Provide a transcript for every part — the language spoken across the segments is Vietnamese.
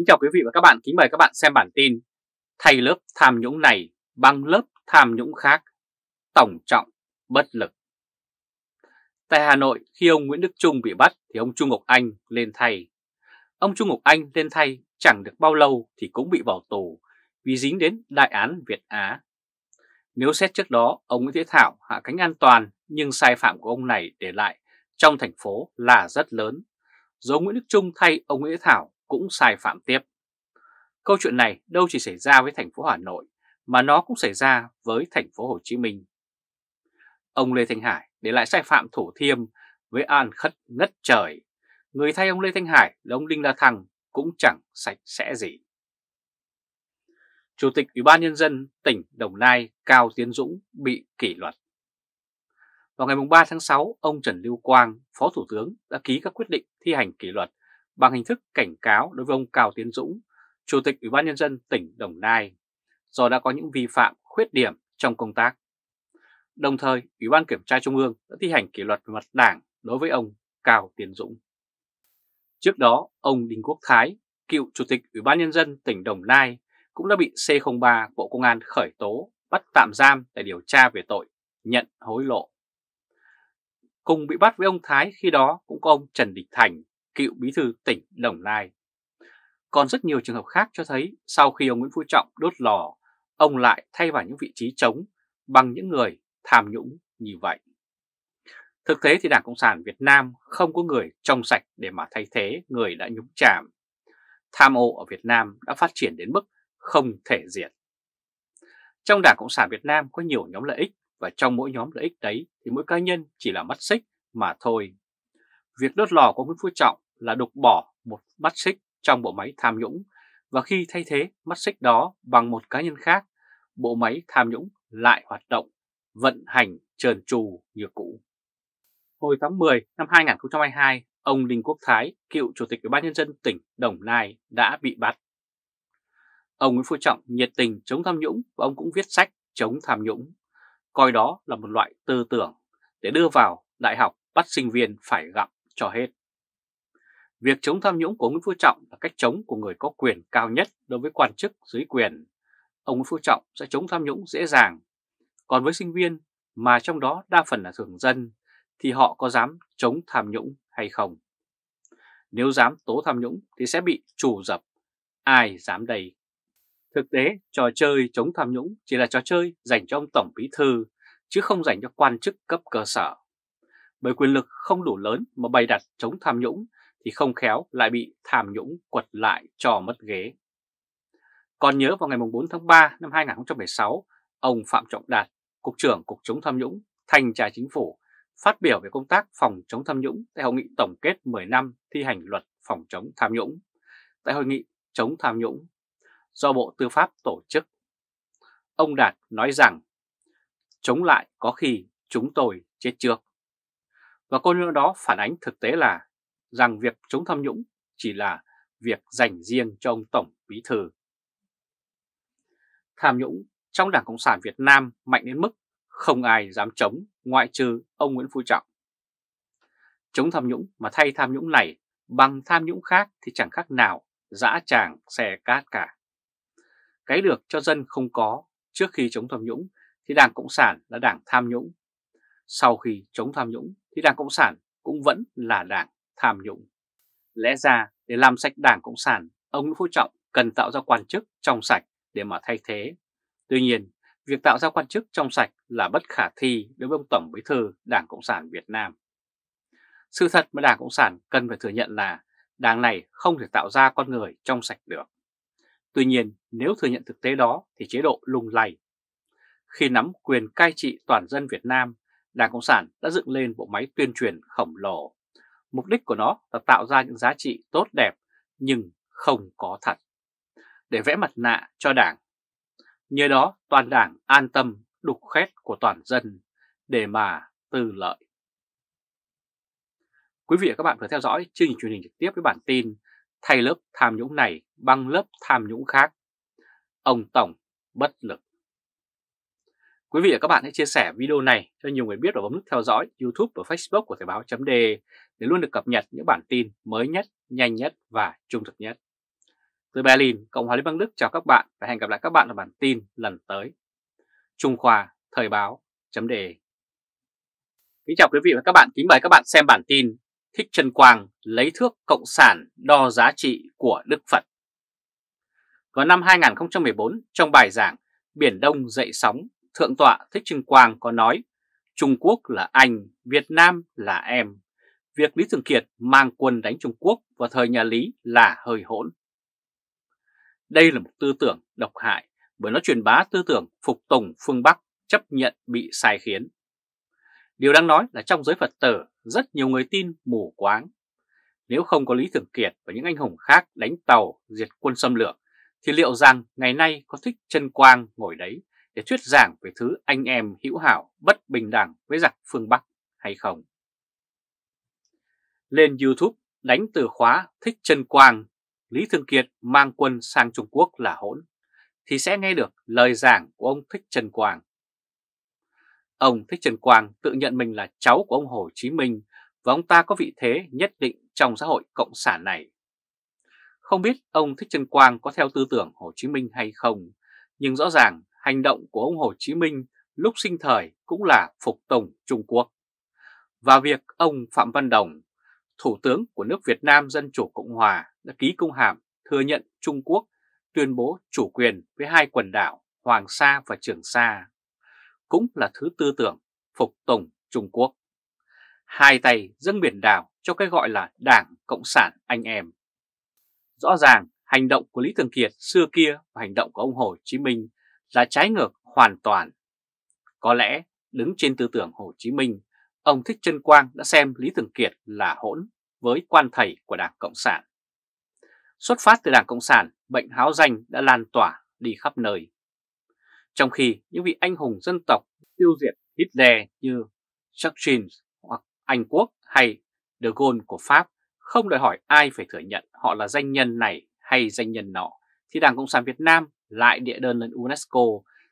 Kính chào quý vị và các bạn, kính mời các bạn xem bản tin Thay lớp tham nhũng này bằng lớp tham nhũng khác Tổng trọng bất lực Tại Hà Nội, khi ông Nguyễn Đức Trung bị bắt thì ông Trung Ngọc Anh lên thay Ông Trung Ngọc Anh lên thay chẳng được bao lâu thì cũng bị vào tù vì dính đến đại án Việt Á Nếu xét trước đó, ông Nguyễn Thế Thảo hạ cánh an toàn nhưng sai phạm của ông này để lại trong thành phố là rất lớn. Dấu Nguyễn Đức Trung thay ông Nguyễn Thế Thảo cũng sai phạm tiếp. Câu chuyện này đâu chỉ xảy ra với thành phố Hà Nội mà nó cũng xảy ra với thành phố Hồ Chí Minh. Ông Lê Thanh Hải để lại sai phạm thủ thiêm với an khất ngất trời. Người thay ông Lê Thanh Hải là ông Đinh La Thăng cũng chẳng sạch sẽ gì. Chủ tịch Ủy ban Nhân dân tỉnh Đồng Nai Cao Tiến Dũng bị kỷ luật. Vào ngày 3 tháng 6, ông Trần Lưu Quang, Phó Thủ tướng đã ký các quyết định thi hành kỷ luật bằng hình thức cảnh cáo đối với ông Cao Tiến Dũng, Chủ tịch Ủy ban Nhân dân tỉnh Đồng Nai, do đã có những vi phạm khuyết điểm trong công tác. Đồng thời, Ủy ban Kiểm tra Trung ương đã thi hành kỷ luật về mặt đảng đối với ông Cao Tiến Dũng. Trước đó, ông Đinh Quốc Thái, cựu Chủ tịch Ủy ban Nhân dân tỉnh Đồng Nai, cũng đã bị C03 Bộ Công an khởi tố, bắt tạm giam để điều tra về tội nhận hối lộ. Cùng bị bắt với ông Thái khi đó cũng có ông Trần Đình Thành, cựu bí thư tỉnh Đồng Nai. Còn rất nhiều trường hợp khác cho thấy sau khi ông Nguyễn Phú Trọng đốt lò, ông lại thay vào những vị trí trống bằng những người tham nhũng như vậy. Thực tế thì Đảng Cộng sản Việt Nam không có người trong sạch để mà thay thế người đã nhúng chàm. Tham ô ở Việt Nam đã phát triển đến mức không thể diệt. Trong Đảng Cộng sản Việt Nam có nhiều nhóm lợi ích và trong mỗi nhóm lợi ích đấy thì mỗi cá nhân chỉ là mắt xích mà thôi. Việc đốt lò của Nguyễn Phú Trọng là đục bỏ một mắt xích trong bộ máy tham nhũng và khi thay thế mắt xích đó bằng một cá nhân khác, bộ máy tham nhũng lại hoạt động, vận hành trơn trù như cũ. Hồi tháng 10 năm 2022, ông Đinh Quốc Thái, cựu Chủ tịch Ủy ban Nhân dân tỉnh Đồng Nai đã bị bắt. Ông Nguyễn Phú Trọng nhiệt tình chống tham nhũng và ông cũng viết sách chống tham nhũng, coi đó là một loại tư tưởng để đưa vào đại học bắt sinh viên phải gặp cho hết. Việc chống tham nhũng của Nguyễn Phú Trọng là cách chống của người có quyền cao nhất đối với quan chức dưới quyền. Ông Nguyễn Phú Trọng sẽ chống tham nhũng dễ dàng. Còn với sinh viên, mà trong đó đa phần là thường dân, thì họ có dám chống tham nhũng hay không? Nếu dám tố tham nhũng thì sẽ bị trù dập. Ai dám đây? Thực tế, trò chơi chống tham nhũng chỉ là trò chơi dành cho ông Tổng Bí Thư, chứ không dành cho quan chức cấp cơ sở. Bởi quyền lực không đủ lớn mà bày đặt chống tham nhũng thì không khéo lại bị tham nhũng quật lại cho mất ghế. Còn nhớ vào ngày 4 tháng 3 năm 2016, ông Phạm Trọng Đạt, Cục trưởng Cục chống tham nhũng, thành tra chính phủ, phát biểu về công tác phòng chống tham nhũng tại hội nghị tổng kết 10 năm thi hành luật phòng chống tham nhũng, tại hội nghị chống tham nhũng do Bộ Tư pháp tổ chức. Ông Đạt nói rằng, chống lại có khi chúng tôi chết trước. Và câu nói đó phản ánh thực tế là rằng việc chống tham nhũng chỉ là việc dành riêng cho ông Tổng Bí Thư. Tham nhũng trong Đảng Cộng sản Việt Nam mạnh đến mức không ai dám chống ngoại trừ ông Nguyễn Phú Trọng. Chống tham nhũng mà thay tham nhũng này bằng tham nhũng khác thì chẳng khác nào dã tràng xe cát cả. Cái được cho dân không có trước khi chống tham nhũng thì Đảng Cộng sản là đảng tham nhũng. Sau khi chống tham nhũng thì Đảng Cộng sản cũng vẫn là đảng tham nhũng. Lẽ ra để làm sạch Đảng Cộng sản, ông Nguyễn Phú Trọng cần tạo ra quan chức trong sạch để mà thay thế. Tuy nhiên, việc tạo ra quan chức trong sạch là bất khả thi đối với ông Tổng Bí thư Đảng Cộng sản Việt Nam. Sự thật mà Đảng Cộng sản cần phải thừa nhận là Đảng này không thể tạo ra con người trong sạch được. Tuy nhiên, nếu thừa nhận thực tế đó thì chế độ lung lay. Khi nắm quyền cai trị toàn dân Việt Nam, Đảng Cộng sản đã dựng lên bộ máy tuyên truyền khổng lồ, Mục đích của nó là tạo ra những giá trị tốt đẹp nhưng không có thật, để vẽ mặt nạ cho đảng. Nhờ đó toàn đảng an tâm đục khét của toàn dân để mà tư lợi. Quý vị và các bạn vừa theo dõi chương trình truyền hình trực tiếp với bản tin Thay lớp tham nhũng này bằng lớp tham nhũng khác. Ông Tổng bất lực. Quý vị và các bạn hãy chia sẻ video này cho nhiều người biết và bấm nút theo dõi YouTube và Facebook của Thời báo .de để luôn được cập nhật những bản tin mới nhất, nhanh nhất và trung thực nhất. Từ Berlin, Cộng hòa Liên bang Đức chào các bạn và hẹn gặp lại các bạn ở bản tin lần tới. Trung Khoa, Thời báo .de Kính chào quý vị và các bạn, kính mời các bạn xem bản tin Thích Trần Quang lấy thước cộng sản đo giá trị của Đức Phật. Vào năm 2014, trong bài giảng Biển Đông dậy sóng Thượng tọa Thích Trừng Quang có nói Trung Quốc là anh, Việt Nam là em. Việc Lý Thường Kiệt mang quân đánh Trung Quốc vào thời nhà Lý là hơi hỗn. Đây là một tư tưởng độc hại bởi nó truyền bá tư tưởng phục tùng phương Bắc chấp nhận bị sai khiến. Điều đang nói là trong giới Phật tử rất nhiều người tin mù quáng. Nếu không có Lý Thường Kiệt và những anh hùng khác đánh tàu diệt quân xâm lược thì liệu rằng ngày nay có thích chân quang ngồi đấy để thuyết giảng về thứ anh em hữu hảo bất bình đẳng với giặc phương Bắc hay không. Lên YouTube đánh từ khóa thích chân quang, Lý Thương Kiệt mang quân sang Trung Quốc là hỗn, thì sẽ nghe được lời giảng của ông Thích Trần Quang. Ông Thích Trần Quang tự nhận mình là cháu của ông Hồ Chí Minh và ông ta có vị thế nhất định trong xã hội cộng sản này. Không biết ông Thích Trần Quang có theo tư tưởng Hồ Chí Minh hay không, nhưng rõ ràng hành động của ông Hồ Chí Minh lúc sinh thời cũng là phục tùng Trung Quốc. Và việc ông Phạm Văn Đồng, Thủ tướng của nước Việt Nam Dân Chủ Cộng Hòa đã ký công hàm thừa nhận Trung Quốc tuyên bố chủ quyền với hai quần đảo Hoàng Sa và Trường Sa, cũng là thứ tư tưởng phục tùng Trung Quốc. Hai tay dâng biển đảo cho cái gọi là Đảng Cộng sản anh em. Rõ ràng, hành động của Lý Thường Kiệt xưa kia và hành động của ông Hồ Chí Minh là trái ngược hoàn toàn. Có lẽ đứng trên tư tưởng Hồ Chí Minh, ông Thích Trân Quang đã xem Lý Thường Kiệt là hỗn với quan thầy của Đảng Cộng sản. Xuất phát từ Đảng Cộng sản, bệnh háo danh đã lan tỏa đi khắp nơi. Trong khi những vị anh hùng dân tộc tiêu diệt Hitler như Churchill hoặc Anh Quốc hay De Gaulle của Pháp không đòi hỏi ai phải thừa nhận họ là danh nhân này hay danh nhân nọ, thì Đảng Cộng sản Việt Nam lại địa đơn lên UNESCO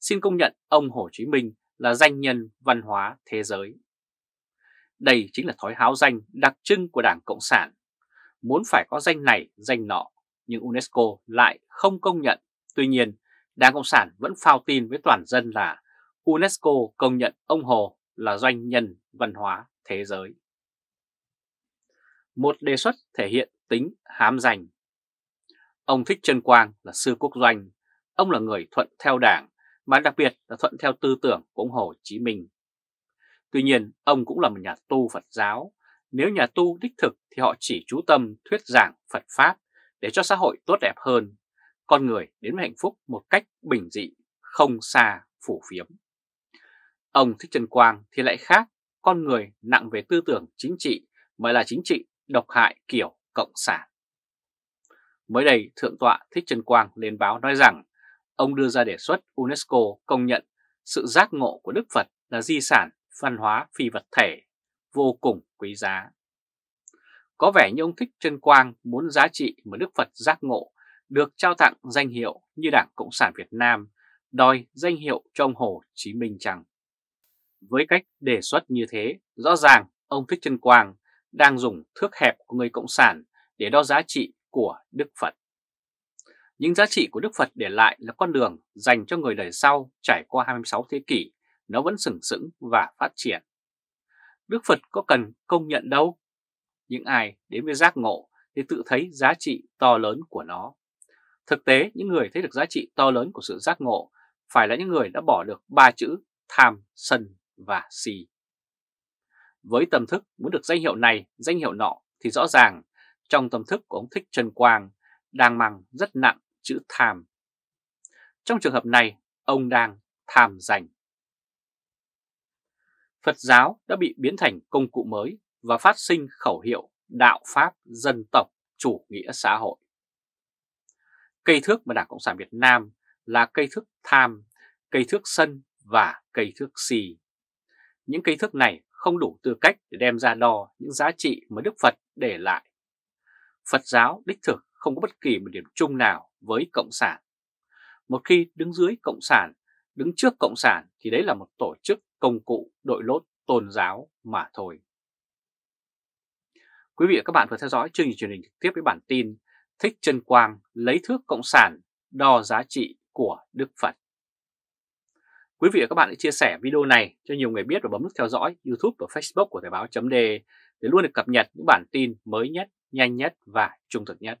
xin công nhận ông Hồ Chí Minh là danh nhân văn hóa thế giới. Đây chính là thói háo danh đặc trưng của Đảng Cộng sản. Muốn phải có danh này, danh nọ, nhưng UNESCO lại không công nhận. Tuy nhiên, Đảng Cộng sản vẫn phao tin với toàn dân là UNESCO công nhận ông Hồ là doanh nhân văn hóa thế giới. Một đề xuất thể hiện tính hám danh. Ông Thích Trân Quang là sư quốc doanh, Ông là người thuận theo đảng, mà đặc biệt là thuận theo tư tưởng của ông Hồ Chí Minh. Tuy nhiên, ông cũng là một nhà tu Phật giáo. Nếu nhà tu đích thực thì họ chỉ chú tâm thuyết giảng Phật Pháp để cho xã hội tốt đẹp hơn, con người đến với hạnh phúc một cách bình dị, không xa, phủ phiếm. Ông Thích Trần Quang thì lại khác, con người nặng về tư tưởng chính trị mà là chính trị độc hại kiểu Cộng sản. Mới đây, Thượng tọa Thích Trần Quang lên báo nói rằng Ông đưa ra đề xuất UNESCO công nhận sự giác ngộ của Đức Phật là di sản văn hóa phi vật thể, vô cùng quý giá. Có vẻ như ông Thích Trân Quang muốn giá trị mà Đức Phật giác ngộ được trao tặng danh hiệu như Đảng Cộng sản Việt Nam đòi danh hiệu cho ông Hồ Chí Minh chẳng. Với cách đề xuất như thế, rõ ràng ông Thích Trân Quang đang dùng thước hẹp của người Cộng sản để đo giá trị của Đức Phật. Những giá trị của Đức Phật để lại là con đường dành cho người đời sau trải qua 26 thế kỷ, nó vẫn sừng sững và phát triển. Đức Phật có cần công nhận đâu. Những ai đến với giác ngộ thì tự thấy giá trị to lớn của nó. Thực tế, những người thấy được giá trị to lớn của sự giác ngộ phải là những người đã bỏ được ba chữ tham, sân và si. Với tâm thức muốn được danh hiệu này, danh hiệu nọ thì rõ ràng trong tâm thức của ông Thích Trần Quang đang mang rất nặng chữ tham. Trong trường hợp này, ông đang tham giành. Phật giáo đã bị biến thành công cụ mới và phát sinh khẩu hiệu đạo pháp dân tộc chủ nghĩa xã hội. Cây thước mà Đảng Cộng sản Việt Nam là cây thước tham, cây thước sân và cây thước xì. Những cây thước này không đủ tư cách để đem ra đo những giá trị mà Đức Phật để lại. Phật giáo đích thực không có bất kỳ một điểm chung nào với Cộng sản. Một khi đứng dưới Cộng sản, đứng trước Cộng sản thì đấy là một tổ chức công cụ đội lốt tôn giáo mà thôi. Quý vị và các bạn vừa theo dõi chương trình truyền hình trực tiếp với bản tin Thích Trân Quang lấy thước Cộng sản đo giá trị của Đức Phật. Quý vị và các bạn hãy chia sẻ video này cho nhiều người biết và bấm nút theo dõi YouTube và Facebook của Thời báo.de để luôn được cập nhật những bản tin mới nhất, nhanh nhất và trung thực nhất.